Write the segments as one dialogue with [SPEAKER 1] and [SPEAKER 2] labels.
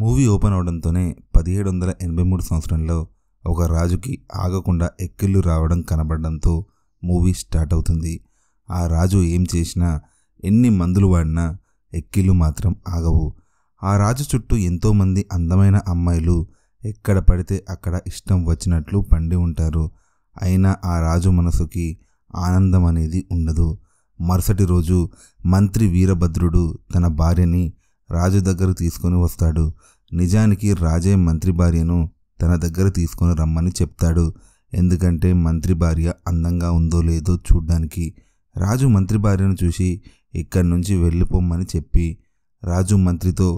[SPEAKER 1] movie open అవడంతోనే పదిహేడు వందల ఎనభై మూడు సంవత్సరంలో ఒక రాజుకి ఆగకుండా ఎక్కిళ్ళు రావడం కనబడడంతో మూవీ స్టార్ట్ అవుతుంది ఆ రాజు ఏం చేసినా ఎన్ని మందులు వాడినా ఎక్కిళ్ళు మాత్రం ఆగవు ఆ రాజు చుట్టూ ఎంతోమంది అందమైన అమ్మాయిలు ఎక్కడ పడితే అక్కడ ఇష్టం వచ్చినట్లు పండి ఉంటారు అయినా ఆ రాజు మనసుకి ఆనందం అనేది ఉండదు మరుసటి రోజు మంత్రి వీరభద్రుడు తన భార్యని రాజు దగ్గరకు తీసుకొని వస్తాడు నిజానికి రాజే మంత్రి భార్యను తన దగ్గర తీసుకొని రమ్మని చెప్తాడు ఎందుకంటే మంత్రి భార్య అందంగా ఉందో లేదో చూడ్డానికి రాజు మంత్రి భార్యను చూసి ఇక్కడి నుంచి వెళ్ళిపోమ్మని చెప్పి రాజు మంత్రితో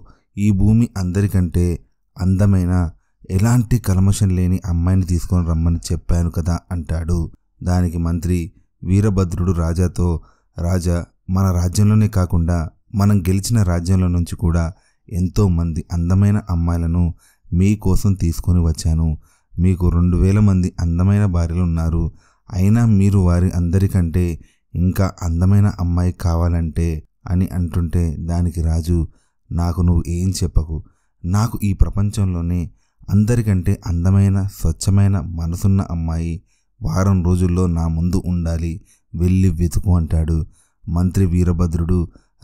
[SPEAKER 1] ఈ భూమి అందరికంటే అందమైన ఎలాంటి కలమషం లేని అమ్మాయిని తీసుకొని రమ్మని చెప్పాను కదా అంటాడు దానికి మంత్రి వీరభద్రుడు రాజాతో రాజా మన రాజ్యంలోనే కాకుండా మనం గెలిచిన రాజ్యంలో నుంచి కూడా ఎంతోమంది అందమైన అమ్మాయిలను మీకోసం తీసుకొని వచ్చాను మీకు రెండు వేల మంది అందమైన భార్యలు ఉన్నారు అయినా మీరు వారి అందరికంటే ఇంకా అందమైన అమ్మాయి కావాలంటే అని అంటుంటే దానికి రాజు నాకు నువ్వు ఏం చెప్పకు నాకు ఈ ప్రపంచంలోనే అందరికంటే అందమైన స్వచ్ఛమైన మనసున్న అమ్మాయి వారం రోజుల్లో నా ముందు ఉండాలి వెళ్ళి వెతుకు అంటాడు మంత్రి వీరభద్రుడు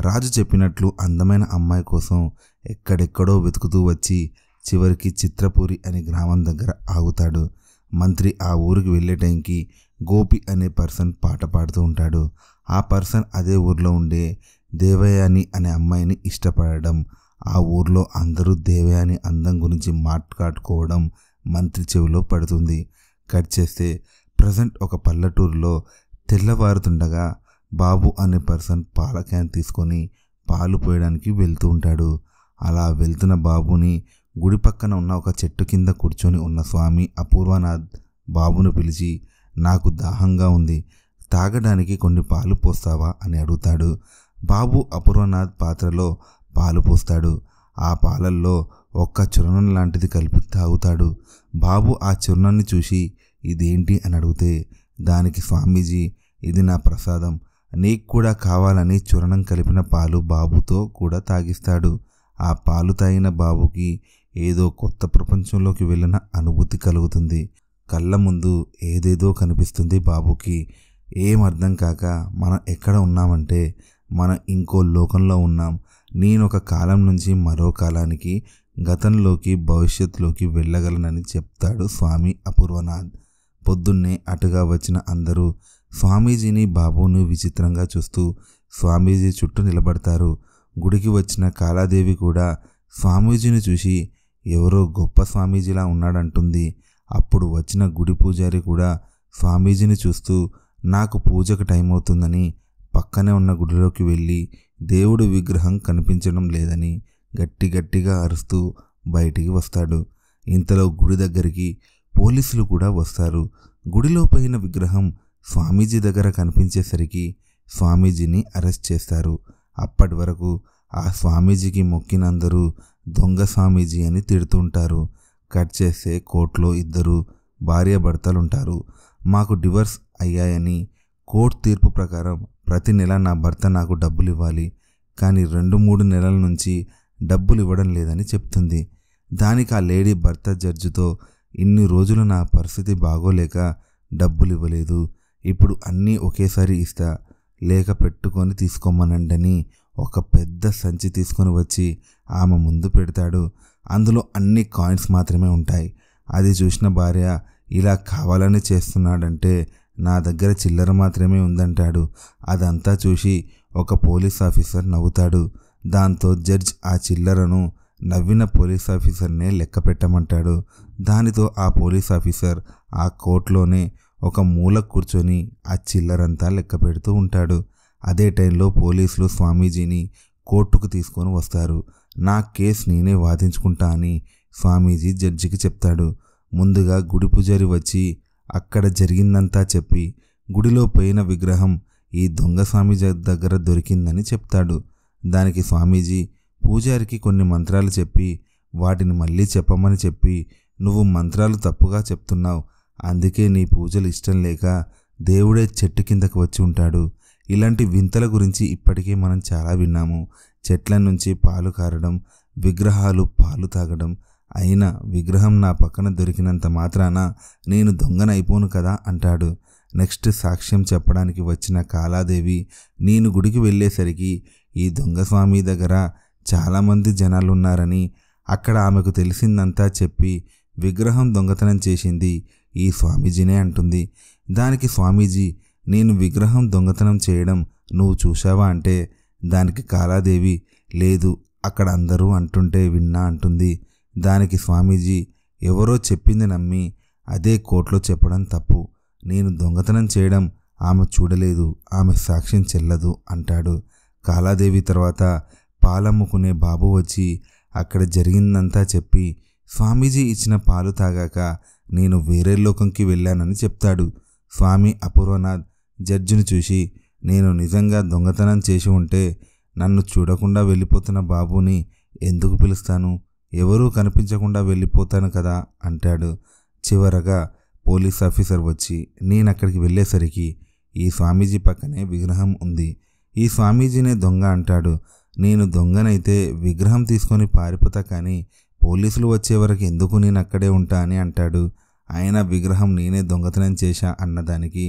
[SPEAKER 1] రాజు చెప్పినట్లు అందమైన అమ్మాయి కోసం ఎక్కడెక్కడో వెతుకుతూ వచ్చి చివరికి చిత్రపూరి అనే గ్రామం దగ్గర ఆగుతాడు మంత్రి ఆ ఊరికి వెళ్ళే టైంకి గోపి అనే పర్సన్ పాట పాడుతూ ఉంటాడు ఆ పర్సన్ అదే ఊర్లో ఉండే దేవయాని అనే అమ్మాయిని ఇష్టపడడం ఆ ఊర్లో అందరూ దేవయాని అందం గురించి మాట్లాడుకోవడం మంత్రి చెవిలో పడుతుంది కట్ చేస్తే ప్రజెంట్ ఒక పల్లెటూరులో తెల్లవారుతుండగా బాబు అనే పర్సన్ పాల క్యాన్ తీసుకొని పాలు పోయడానికి వెళ్తూ ఉంటాడు అలా వెళ్తున్న బాబుని గుడి పక్కన ఉన్న ఒక చెట్టు కింద కూర్చొని ఉన్న స్వామి అపూర్వనాథ్ బాబును పిలిచి నాకు దాహంగా ఉంది తాగడానికి కొన్ని పాలు పోస్తావా అని అడుగుతాడు బాబు అపూర్వనాథ్ పాత్రలో పాలు పోస్తాడు ఆ పాలల్లో ఒక్క చురణం లాంటిది కలిపి తాగుతాడు బాబు ఆ చురణాన్ని చూసి ఇదేంటి అని అడిగితే దానికి స్వామీజీ ఇది నా ప్రసాదం నీకు కూడా కావాలని చురణం కలిపిన పాలు బాబుతో కూడా తాగిస్తాడు ఆ పాలు తాగిన బాబుకి ఏదో కొత్త ప్రపంచంలోకి వెళ్ళిన అనుభూతి కలుగుతుంది కళ్ళ ముందు ఏదేదో కనిపిస్తుంది బాబుకి ఏం అర్థం కాక మనం ఎక్కడ ఉన్నామంటే మనం ఇంకో లోకంలో ఉన్నాం నేను ఒక కాలం నుంచి మరో కాలానికి గతంలోకి భవిష్యత్తులోకి వెళ్ళగలనని చెప్తాడు స్వామి అపూర్వనాథ్ పొద్దున్నే అటుగా వచ్చిన అందరూ స్వామీజీని బాబును విచిత్రంగా చూస్తూ స్వామీజీ చుట్టూ నిలబడతారు గుడికి వచ్చిన కాళాదేవి కూడా స్వామీజీని చూసి ఎవరో గొప్ప స్వామీజీలా ఉన్నాడంటుంది అప్పుడు వచ్చిన గుడి పూజారి కూడా స్వామీజీని చూస్తూ నాకు పూజకు టైం అవుతుందని పక్కనే ఉన్న గుడిలోకి వెళ్ళి దేవుడి విగ్రహం కనిపించడం లేదని గట్టి గట్టిగా అరుస్తూ బయటికి వస్తాడు ఇంతలో గుడి దగ్గరికి పోలీసులు కూడా వస్తారు గుడిలో పోయిన విగ్రహం స్వామీజీ దగ్గర కనిపించేసరికి స్వామీజీని అరెస్ట్ చేస్తారు అప్పటి వరకు ఆ స్వామీజీకి మొక్కినందరూ దొంగ స్వామీజీ అని తిడుతుంటారు కట్ చేస్తే కోర్టులో ఇద్దరు భార్య భర్తలుంటారు మాకు డివర్స్ అయ్యాయని కోర్టు తీర్పు ప్రకారం ప్రతి నెల నా భర్త నాకు డబ్బులు ఇవ్వాలి కానీ రెండు మూడు నెలల నుంచి డబ్బులు ఇవ్వడం లేదని చెప్తుంది దానికి ఆ లేడీ భర్త జడ్జితో ఇన్ని రోజులు నా పరిస్థితి బాగోలేక డబ్బులు ఇవ్వలేదు ఇప్పుడు అన్నీ ఒకేసారి ఇస్తా లేక పెట్టుకొని తీసుకోమనండని ఒక పెద్ద సంచి తీసుకొని వచ్చి ఆమె ముందు పెడతాడు అందులో అన్ని కాయిన్స్ మాత్రమే ఉంటాయి అది చూసిన భార్య ఇలా కావాలని చేస్తున్నాడంటే నా దగ్గర చిల్లర మాత్రమే ఉందంటాడు అదంతా చూసి ఒక పోలీస్ ఆఫీసర్ నవ్వుతాడు దాంతో జడ్జ్ ఆ చిల్లరను నవ్విన పోలీస్ ఆఫీసర్నే లెక్క పెట్టమంటాడు దానితో ఆ పోలీస్ ఆఫీసర్ ఆ కోర్టులోనే ఒక మూల కూర్చొని ఆ చిల్లరంతా లెక్క పెడుతూ ఉంటాడు అదే టైంలో పోలీసులు స్వామీజీని కోర్టుకు తీసుకొని వస్తారు నా కేసు నేనే వాదించుకుంటా అని స్వామీజీ జడ్జికి చెప్తాడు ముందుగా గుడి పూజారి వచ్చి అక్కడ జరిగిందంతా చెప్పి గుడిలో పోయిన విగ్రహం ఈ దొంగ స్వామీజీ దగ్గర దొరికిందని చెప్తాడు దానికి స్వామీజీ పూజారికి కొన్ని మంత్రాలు చెప్పి వాటిని మళ్ళీ చెప్పమని చెప్పి నువ్వు మంత్రాలు తప్పుగా చెప్తున్నావు అందుకే నీ పూజలు ఇష్టం లేక దేవుడే చెట్టు కిందకు వచ్చి ఉంటాడు ఇలాంటి వింతల గురించి ఇప్పటికే మనం చాలా విన్నాము చెట్ల నుంచి పాలు కారడం విగ్రహాలు పాలు తాగడం అయినా విగ్రహం నా పక్కన దొరికినంత మాత్రాన నేను దొంగనైపోను కదా అంటాడు నెక్స్ట్ సాక్ష్యం చెప్పడానికి వచ్చిన కాలాదేవి నేను గుడికి వెళ్ళేసరికి ఈ దొంగస్వామి దగ్గర చాలామంది జనాలున్నారని అక్కడ ఆమెకు తెలిసిందంతా చెప్పి విగ్రహం దొంగతనం చేసింది ఈ స్వామీజీనే అంటుంది దానికి స్వామీజీ నేను విగ్రహం దొంగతనం చేయడం నువ్వు చూశావా అంటే దానికి కాలాదేవి లేదు అక్కడ అందరూ అంటుంటే విన్నా అంటుంది దానికి స్వామీజీ ఎవరో చెప్పింది నమ్మి అదే కోర్టులో చెప్పడం తప్పు నేను దొంగతనం చేయడం ఆమె చూడలేదు ఆమె సాక్ష్యం చెల్లదు అంటాడు కాలాదేవి తర్వాత పాలమ్ముకునే బాబు వచ్చి అక్కడ జరిగిందంతా చెప్పి స్వామీజీ ఇచ్చిన పాలు తాగాక నేను వేరే లోకంకి వెళ్ళానని చెప్తాడు స్వామి అపూర్వనాథ్ జడ్జిని చూసి నేను నిజంగా దొంగతనం చేసి ఉంటే నన్ను చూడకుండా వెళ్ళిపోతున్న బాబుని ఎందుకు పిలుస్తాను ఎవరూ కనిపించకుండా వెళ్ళిపోతాను కదా అంటాడు చివరగా పోలీస్ ఆఫీసర్ వచ్చి నేను అక్కడికి వెళ్ళేసరికి ఈ స్వామీజీ పక్కనే విగ్రహం ఉంది ఈ స్వామీజీనే దొంగ అంటాడు నేను దొంగనైతే విగ్రహం తీసుకొని పారిపోతా కానీ పోలీసులు వచ్చే వరకు ఎందుకు నేను అక్కడే ఉంటా అని అంటాడు ఆయన విగ్రహం నేనే దొంగతనం చేశా అన్నదానికి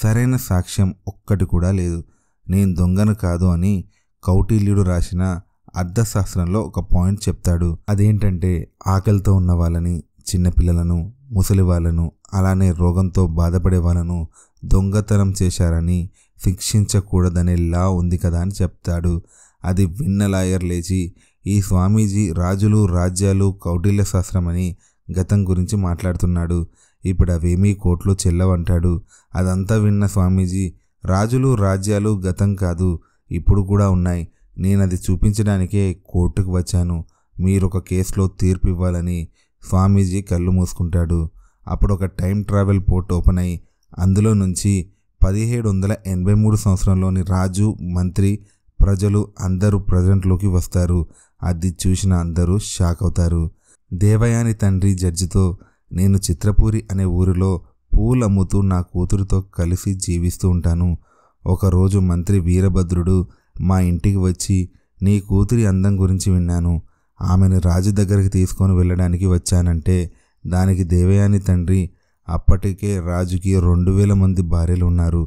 [SPEAKER 1] సరైన సాక్ష్యం ఒక్కటి కూడా లేదు నేను దొంగను కాదు అని కౌటిల్యుడు రాసిన అర్థశాస్త్రంలో ఒక పాయింట్ చెప్తాడు అదేంటంటే ఆకలితో ఉన్న వాళ్ళని చిన్నపిల్లలను ముసలి వాళ్ళను అలానే రోగంతో బాధపడే వాళ్ళను దొంగతనం చేశారని శిక్షించకూడదనే లా ఉంది కదా అని చెప్తాడు అది విన్న లాయర్ లేచి ఈ స్వామీజీ రాజులు రాజ్యాలు కౌటిల్య శాస్త్రమని గతం గురించి మాట్లాడుతున్నాడు ఇప్పుడు అవేమీ కోట్లో చెల్లవంటాడు అదంతా విన్న స్వామీజీ రాజులు రాజ్యాలు గతం కాదు ఇప్పుడు కూడా ఉన్నాయి నేను అది చూపించడానికే కోర్టుకు వచ్చాను మీరు ఒక కేసులో తీర్పు ఇవ్వాలని స్వామీజీ కళ్ళు మూసుకుంటాడు అప్పుడు ఒక టైం ట్రావెల్ పోర్ట్ ఓపెన్ అయి అందులో నుంచి పదిహేడు వందల ఎనభై మూడు సంవత్సరంలోని రాజు మంత్రి ప్రజలు అందరూ ప్రజెంట్లోకి వస్తారు అది చూసిన అందరూ షాక్ అవుతారు దేవయాని తండ్రి జడ్జితో నేను చిత్రపూరి అనే ఊరిలో పూలు అమ్ముతూ నా కూతురితో కలిసి జీవిస్తూ ఉంటాను ఒకరోజు మంత్రి వీరభద్రుడు మా ఇంటికి వచ్చి నీ కూతురి అందం గురించి విన్నాను ఆమెను రాజు దగ్గరికి తీసుకొని వెళ్ళడానికి వచ్చానంటే దానికి దేవయాని తండ్రి అప్పటికే రాజుకి రెండు వేల మంది భార్యలు ఉన్నారు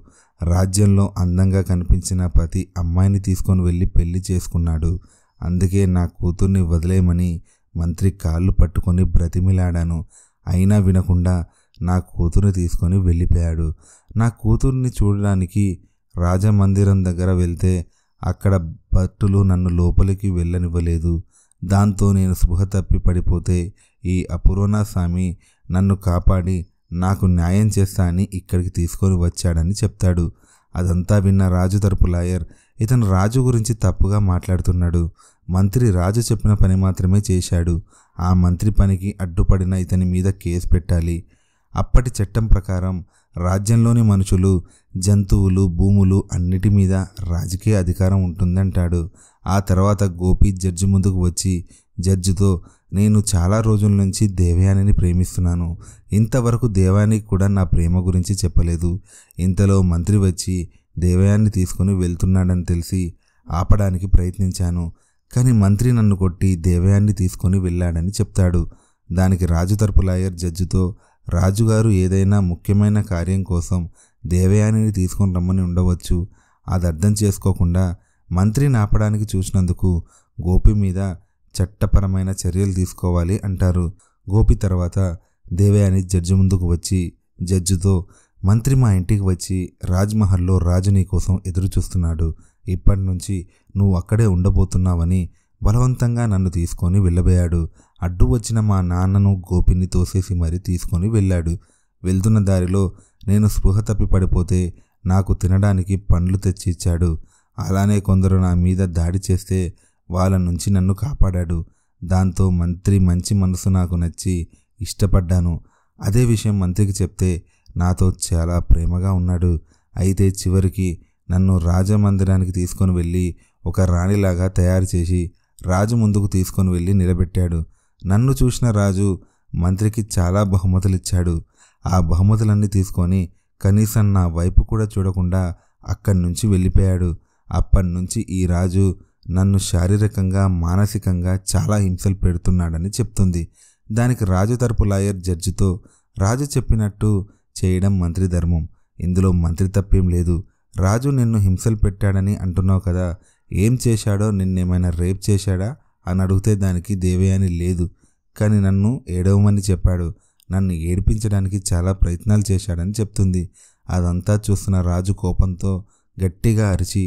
[SPEAKER 1] రాజ్యంలో అందంగా కనిపించిన ప్రతి అమ్మాయిని తీసుకొని వెళ్ళి పెళ్లి చేసుకున్నాడు అందుకే నా కూతుర్ని వదిలేయమని మంత్రి కాళ్ళు పట్టుకొని బ్రతిమిలాడాను అయినా వినకుండా నా కూతుర్ని తీసుకొని వెళ్ళిపోయాడు నా కూతుర్ని చూడడానికి రాజమందిరం దగ్గర వెళ్తే అక్కడ భట్టులు నన్ను లోపలికి వెళ్ళనివ్వలేదు దాంతో నేను స్పృహ తప్పి పడిపోతే ఈ అపూర్వనా స్వామి నన్ను కాపాడి నాకు న్యాయం చేస్తా అని ఇక్కడికి తీసుకొని వచ్చాడని చెప్తాడు అదంతా విన్న రాజు తరపు లాయర్ ఇతను రాజు గురించి తప్పుగా మాట్లాడుతున్నాడు మంత్రి రాజు చెప్పిన పని మాత్రమే చేశాడు ఆ మంత్రి పనికి అడ్డుపడిన ఇతని మీద కేసు పెట్టాలి అప్పటి చట్టం ప్రకారం రాజ్యంలోని మనుషులు జంతువులు భూములు అన్నిటి మీద రాజకీయ అధికారం ఉంటుందంటాడు ఆ తర్వాత గోపి జడ్జి ముందుకు వచ్చి జడ్జితో నేను చాలా రోజుల నుంచి దేవయానిని ప్రేమిస్తున్నాను ఇంతవరకు దేవానికి కూడా నా ప్రేమ గురించి చెప్పలేదు ఇంతలో మంత్రి వచ్చి దేవయాన్ని తీసుకుని వెళ్తున్నాడని తెలిసి ఆపడానికి ప్రయత్నించాను కానీ మంత్రి నన్ను కొట్టి దేవయాన్ని తీసుకొని వెళ్ళాడని చెప్తాడు దానికి రాజు తరపు లాయర్ జడ్జితో రాజుగారు ఏదైనా ముఖ్యమైన కార్యం కోసం దేవయానిని తీసుకొని రమ్మని ఉండవచ్చు అది అర్థం చేసుకోకుండా మంత్రిని ఆపడానికి చూసినందుకు గోపి మీద చట్టపరమైన చర్యలు తీసుకోవాలి అంటారు గోపి తర్వాత దేవయాని జడ్జి ముందుకు వచ్చి జడ్జితో మంత్రి మా ఇంటికి వచ్చి రాజ్మహల్లో రాజు నీ కోసం ఎదురు చూస్తున్నాడు ఇప్పటి నుంచి నువ్వు అక్కడే ఉండబోతున్నావని బలవంతంగా నన్ను తీసుకొని వెళ్ళబోయాడు అడ్డు వచ్చిన మా నాన్నను గోపిని తోసేసి మరీ తీసుకొని వెళ్ళాడు వెళ్తున్న దారిలో నేను స్పృహ తప్పి పడిపోతే నాకు తినడానికి పండ్లు తెచ్చి ఇచ్చాడు అలానే కొందరు నా మీద దాడి చేస్తే వాళ్ళ నుంచి నన్ను కాపాడాడు దాంతో మంత్రి మంచి మనసు నాకు నచ్చి ఇష్టపడ్డాను అదే విషయం మంత్రికి చెప్తే నాతో చాలా ప్రేమగా ఉన్నాడు అయితే చివరికి నన్ను రాజమందిరానికి తీసుకొని వెళ్ళి ఒక రాణిలాగా తయారు చేసి రాజు ముందుకు తీసుకొని వెళ్ళి నిలబెట్టాడు నన్ను చూసిన రాజు మంత్రికి చాలా బహుమతులు ఇచ్చాడు ఆ బహుమతులన్నీ తీసుకొని కనీసం నా వైపు కూడా చూడకుండా అక్కడి నుంచి వెళ్ళిపోయాడు అప్పటి నుంచి ఈ రాజు నన్ను శారీరకంగా మానసికంగా చాలా హింసలు పెడుతున్నాడని చెప్తుంది దానికి రాజు తరపు లాయర్ జడ్జితో రాజు చెప్పినట్టు చేయడం మంత్రి ధర్మం ఇందులో మంత్రి తప్పేం లేదు రాజు నిన్ను హింసలు పెట్టాడని అంటున్నావు కదా ఏం చేశాడో నిన్నేమైనా రేప్ చేశాడా అని అడిగితే దానికి దేవయాని లేదు కానీ నన్ను ఏడవమని చెప్పాడు నన్ను ఏడిపించడానికి చాలా ప్రయత్నాలు చేశాడని చెప్తుంది అదంతా చూస్తున్న రాజు కోపంతో గట్టిగా అరిచి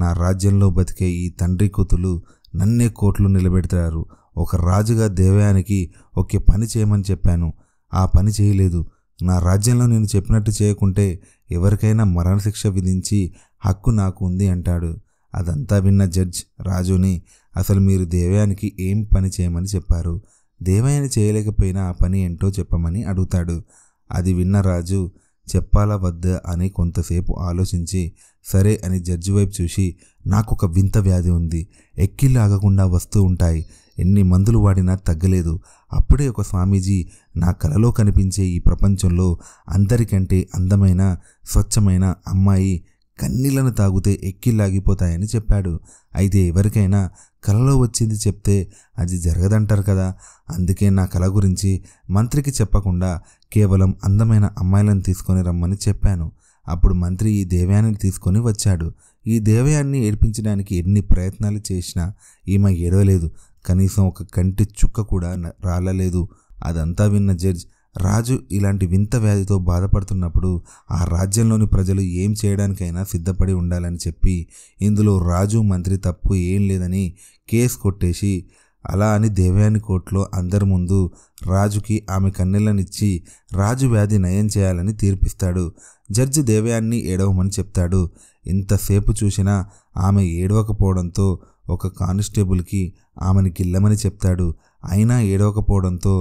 [SPEAKER 1] నా రాజ్యంలో బతికే ఈ తండ్రి కూతులు నన్నే కోట్లు నిలబెడతారు ఒక రాజుగా దేవయానికి ఒకే పని చేయమని చెప్పాను ఆ పని చేయలేదు నా రాజ్యంలో నేను చెప్పినట్టు చేయకుంటే ఎవరికైనా మరణశిక్ష విధించి హక్కు నాకు ఉంది అంటాడు అదంతా విన్న జడ్జ్ రాజుని అసలు మీరు దేవయానికి ఏం పని చేయమని చెప్పారు దేవయాని చేయలేకపోయినా ఆ పని ఏంటో చెప్పమని అడుగుతాడు అది విన్న రాజు చెప్పాలా వద్దా అని కొంతసేపు ఆలోచించి సరే అని జడ్జి వైపు చూసి నాకు ఒక వింత వ్యాధి ఉంది ఎక్కిళ్ళు ఆగకుండా వస్తూ ఉంటాయి ఎన్ని మందులు వాడినా తగ్గలేదు అప్పుడే ఒక స్వామీజీ నా కలలో కనిపించే ఈ ప్రపంచంలో అందరికంటే అందమైన స్వచ్ఛమైన అమ్మాయి కన్నీళ్లను తాగితే ఎక్కిల్లాగిపోతాయని చెప్పాడు అయితే ఎవరికైనా కలలో వచ్చింది చెప్తే అది జరగదంటారు కదా అందుకే నా కళ గురించి మంత్రికి చెప్పకుండా కేవలం అందమైన అమ్మాయిలను తీసుకొని రమ్మని చెప్పాను అప్పుడు మంత్రి ఈ దేవయాన్ని తీసుకొని వచ్చాడు ఈ దేవయాన్ని ఏడ్పించడానికి ఎన్ని ప్రయత్నాలు చేసినా ఈమె ఏడవలేదు కనీసం ఒక కంటి చుక్క కూడా రాలలేదు అదంతా విన్న జడ్జ్ రాజు ఇలాంటి వింత వ్యాధితో బాధపడుతున్నప్పుడు ఆ రాజ్యంలోని ప్రజలు ఏం చేయడానికైనా సిద్ధపడి ఉండాలని చెప్పి ఇందులో రాజు మంత్రి తప్పు ఏం లేదని కేసు కొట్టేసి అలా అని దేవయాని కోర్టులో అందరి ముందు రాజుకి ఆమె కన్నెలనిచ్చి రాజు వ్యాధి నయం చేయాలని తీర్పిస్తాడు జడ్జి దేవయాన్ని ఏడవమని చెప్తాడు ఇంతసేపు చూసినా ఆమె ఏడవకపోవడంతో ఒక కానిస్టేబుల్కి ఆమెని గిల్లమని చెప్తాడు అయినా ఏడవకపోవడంతో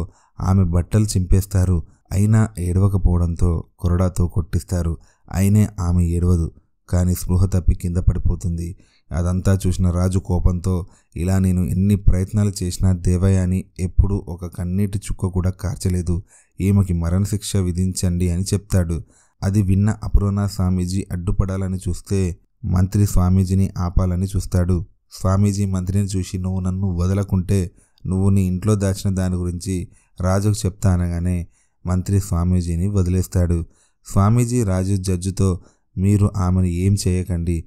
[SPEAKER 1] ఆమె బట్టలు చింపేస్తారు అయినా ఏడవకపోవడంతో కొరడాతో కొట్టిస్తారు అయినే ఆమె ఏడవదు కానీ స్పృహ తప్పి కింద పడిపోతుంది అదంతా చూసిన రాజు కోపంతో ఇలా నేను ఎన్ని ప్రయత్నాలు చేసినా దేవయాని ఎప్పుడూ ఒక కన్నీటి చుక్క కూడా కార్చలేదు ఈమెకి మరణశిక్ష విధించండి అని చెప్తాడు అది విన్న అప్రోనా స్వామీజీ అడ్డుపడాలని చూస్తే మంత్రి స్వామీజీని ఆపాలని చూస్తాడు స్వామీజీ మంత్రిని చూసి నువ్వు నన్ను వదలకుంటే నువ్వు నీ ఇంట్లో దాచిన దాని గురించి రాజుకు చెప్తా అనగానే మంత్రి స్వామీజీని వదిలేస్తాడు స్వామీజీ రాజు జడ్జితో మీరు ఆమెను ఏం చేయకండి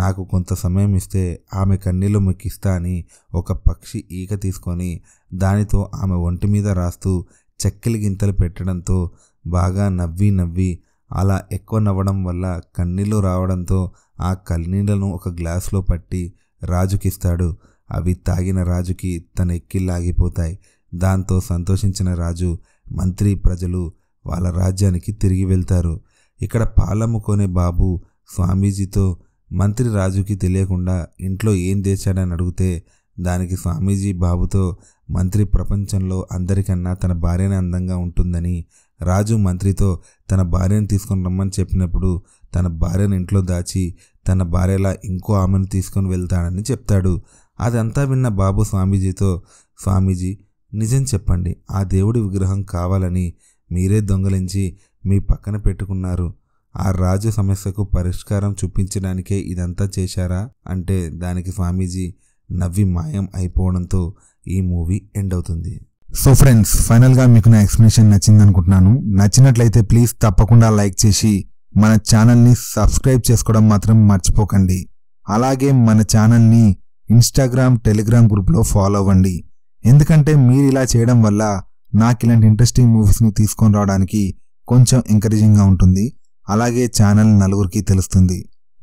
[SPEAKER 1] నాకు కొంత సమయం ఇస్తే ఆమె కన్నీళ్ళు మొక్కిస్తా అని ఒక పక్షి ఈక తీసుకొని దానితో ఆమె ఒంటి మీద రాస్తూ చెక్కిలి గింతలు పెట్టడంతో బాగా నవ్వి నవ్వి అలా ఎక్కువ నవ్వడం వల్ల కన్నీళ్ళు రావడంతో ఆ కన్నీళ్లను ఒక గ్లాసులో పట్టి రాజుకిస్తాడు అవి తాగిన రాజుకి తన ఎక్కిల్లాగిపోతాయి దాంతో సంతోషించిన రాజు మంత్రి ప్రజలు వాళ్ళ రాజ్యానికి తిరిగి వెళ్తారు ఇక్కడ పాలమ్ముకొనే బాబు స్వామీజీతో మంత్రి రాజుకి తెలియకుండా ఇంట్లో ఏం తెచ్చాడని అడిగితే దానికి స్వామీజీ బాబుతో మంత్రి ప్రపంచంలో అందరికన్నా తన భార్యనే అందంగా ఉంటుందని రాజు మంత్రితో తన భార్యను తీసుకొని రమ్మని చెప్పినప్పుడు తన భార్యను ఇంట్లో దాచి తన భార్యలా ఇంకో ఆమెను తీసుకొని వెళ్తాడని చెప్తాడు అదంతా విన్న బాబు స్వామీజీతో స్వామీజీ నిజం చెప్పండి ఆ దేవుడి విగ్రహం కావాలని మీరే దొంగలించి మీ పక్కన పెట్టుకున్నారు ఆ రాజు సమస్యకు పరిష్కారం చూపించడానికే ఇదంతా చేశారా అంటే దానికి స్వామీజీ నవ్వి మాయం అయిపోవడంతో ఈ మూవీ ఎండ్ అవుతుంది సో ఫ్రెండ్స్ ఫైనల్గా మీకు నా ఎక్స్ప్లెనేషన్ నచ్చింది అనుకుంటున్నాను నచ్చినట్లయితే ప్లీజ్ తప్పకుండా లైక్ చేసి మన ఛానల్ని సబ్స్క్రైబ్ చేసుకోవడం మాత్రం మర్చిపోకండి అలాగే మన ఛానల్ని ఇన్స్టాగ్రామ్ టెలిగ్రామ్ గ్రూప్లో ఫాలో అవ్వండి ఎందుకంటే మీరు ఇలా చేయడం వల్ల నాకు ఇలాంటి ఇంట్రెస్టింగ్ మూవీస్ని తీసుకొని రావడానికి కొంచెం ఎంకరేజింగ్గా ఉంటుంది అలాగే ఛానల్ నలుగురికి తెలుస్తుంది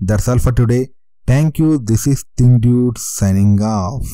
[SPEAKER 1] that's all for today thank you this is thing dude signing of